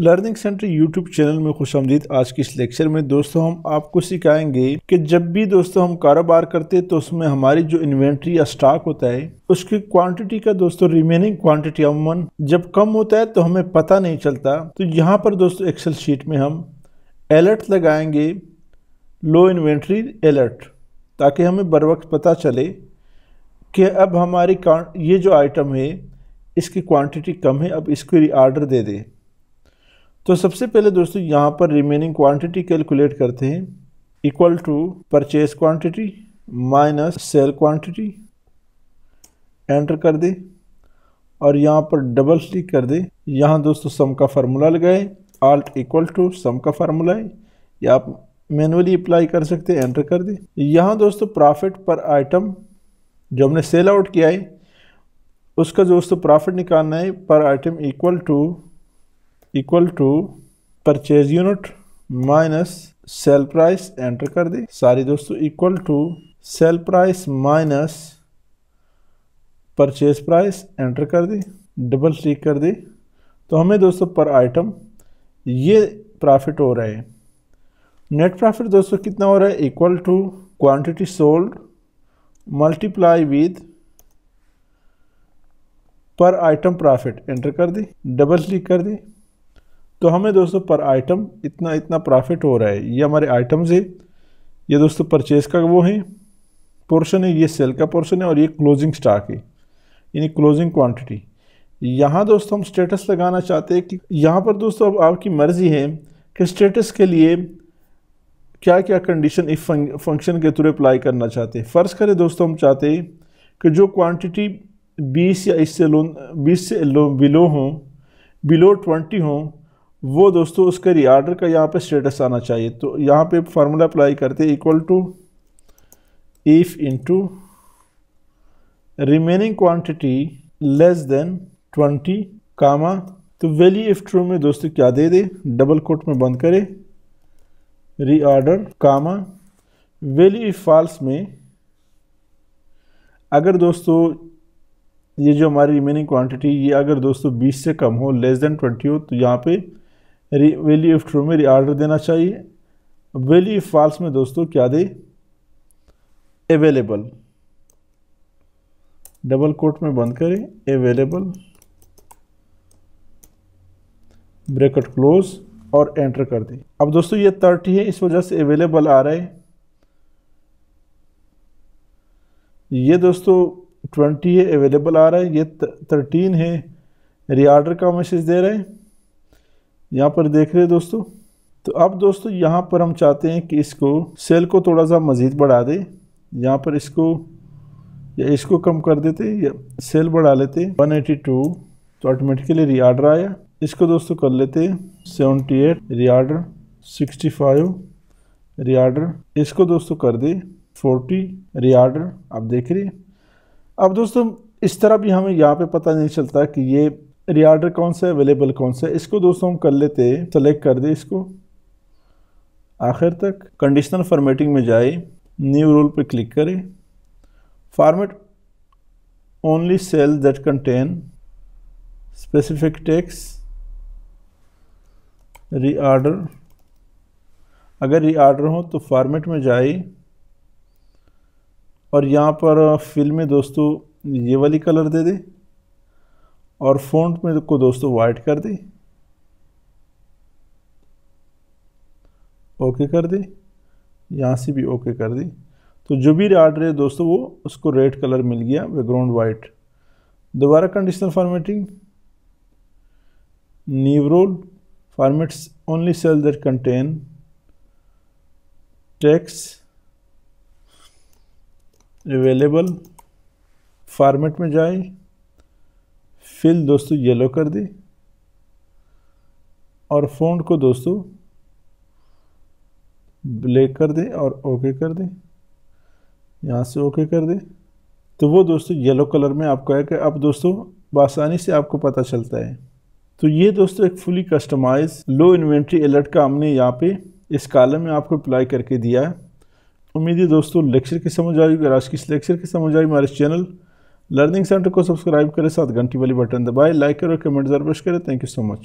learning centre YouTube channel में खुश आमदीद आज के इस लेक्चर में दोस्तों हम आपको सिखाएंगे कि जब भी दोस्तों हम कारोबार करते हैं तो उसमें हमारी जो इन्वेंट्री या स्टॉक होता है उसकी क्वांटिटी का दोस्तों रिमेनिंग क्वांटिटी अमूमन जब कम होता है तो हमें पता नहीं चलता तो यहाँ पर दोस्तों एक्सेल शीट में हम अलर्ट लगाएंगे लो इन्वेंट्री अलर्ट ताकि हमें बर वक्त पता चले कि अब हमारी ये जो आइटम है इसकी क्वांटिटी कम है अब इसको रीआर्डर दे दें तो सबसे पहले दोस्तों यहाँ पर रिमेनिंग क्वांटिटी कैलकुलेट करते हैं equal to purchase quantity minus sale quantity enter कर दे और यहाँ पर डबल क्लिक कर दे यहाँ दोस्तों सम का फार्मूला लगाए आल्ट इक्वल टू सम का फार्मूला है या आप मैनुअली अप्लाई कर सकते हैं एंटर कर दे यहाँ दोस्तों प्रॉफिट पर आइटम जो हमने सेल आउट किया है उसका दोस्तों प्रॉफिट निकालना है per item equal to equal to purchase unit minus sale price enter कर दी सारी दोस्तों equal to sale price minus purchase price enter कर दी डबल क्लिक कर दी तो हमें दोस्तों पर आइटम ये प्रॉफिट हो रहा है नेट प्रॉफिट दोस्तों कितना हो रहा है equal to quantity sold multiply with per item profit enter कर दी डबल क्लिक कर दी तो हमें दोस्तों पर आइटम इतना इतना प्रॉफिट हो रहा है ये हमारे आइटम्स है ये दोस्तों परचेज़ का वो है पोर्शन है ये सेल का पोर्शन है और ये क्लोजिंग स्टॉक है यानी क्लोजिंग क्वांटिटी यहाँ दोस्तों हम स्टेटस लगाना चाहते हैं कि यहाँ पर दोस्तों अब आपकी मर्ज़ी है कि स्टेटस के लिए क्या क्या कंडीशन इस फंक्शन के थ्रू अप्लाई करना चाहते हैं फ़र्ज़ करें दोस्तों हम चाहते हैं कि जो क्वांटिटी 20 या इससे लोन बीस से लो बिलो हों बिलो 20 हों वो दोस्तों उसका रीआर्डर का यहाँ पे स्टेटस आना चाहिए तो यहाँ पे फार्मूला अप्लाई करते equal to if into remaining quantity less than 20 comma तो वैल्यू इफ ट्रू में दोस्तों क्या दे दे डबल कोट में बंद करे reorder comma value if false में अगर दोस्तों ये जो हमारी रिमेनिंग क्वांटिटी ये अगर दोस्तों 20 से कम हो लेस देन 20 हो तो यहाँ पे वैल्यू इफ़ ट्रू में रीआर्डर देना चाहिए वैल्यू इफ़ फॉल्स में दोस्तों क्या दे अवेलेबल डबल कोट में बंद करें अवेलेबल ब्रैकेट क्लोज और एंटर कर दें अब दोस्तों ये थर्टी है इस वजह से अवेलेबल आ रहा है ये दोस्तों ट्वेंटी है अवेलेबल आ रहा है ये थर्टीन है रीआर्डर का मैसेज दे रहा है यहाँ पर देख रहे हैं दोस्तों तो अब दोस्तों यहाँ पर हम चाहते हैं कि इसको सेल को थोड़ा सा मज़ीद बढ़ा दें यहाँ पर इसको या इसको कम कर देते या सेल बढ़ा लेते 182 तो ऑटोमेटिकली रीआर्डर आया इसको दोस्तों कर लेते 78 रीआर्डर 65 रीआर्डर इसको दोस्तों कर दे 40 रीआर्डर आप देख रहे अब दोस्तों इस तरह भी हमें यहाँ पे पता नहीं चलता कि ये रिआर्डर कौन सा है अवेलेबल कौन सा है इसको दोस्तों हम कर लेते सेलेक्ट कर दे इसको आखिर तक कंडीशनल फॉर्मेटिंग में जाए न्यू रूल पर क्लिक करें format only cell that contain specific text reorder अगर रीआर्डर हो तो फॉर्मेट में जाए और यहाँ पर फिल में दोस्तों ये वाली कलर दे दे और फ़ॉन्ट में को दोस्तों वाइट कर दें ओके कर दें यहाँ से भी ओके कर दें तो जो भी आर्डर है दोस्तों वो उसको रेड कलर मिल गया बैकग्राउंड वाइट दोबारा conditional formatting new rule formats only cell that contain text available format में जाए फिल दोस्तों येलो कर दे और फोन को दोस्तों ब्लैक कर दे और ओके कर दे यहाँ से ओके कर दे तो वो दोस्तों येलो कलर में आपको कि अब दोस्तों बसानी से आपको पता चलता है तो ये दोस्तों एक fully customise low inventory alert का हमने यहाँ पे इस कालम में आपको अप्लाई करके दिया है उम्मीद है दोस्तों लेक्चर की समझ आई अगर आज की इस लेक्चर की समझ आई हमारे चैनल लर्निंग सेंटर को सब्सक्राइब करें साथ घंटी वाली बटन दबाएं लाइक करें कमेंट जरूर करें थैंक यू सो मच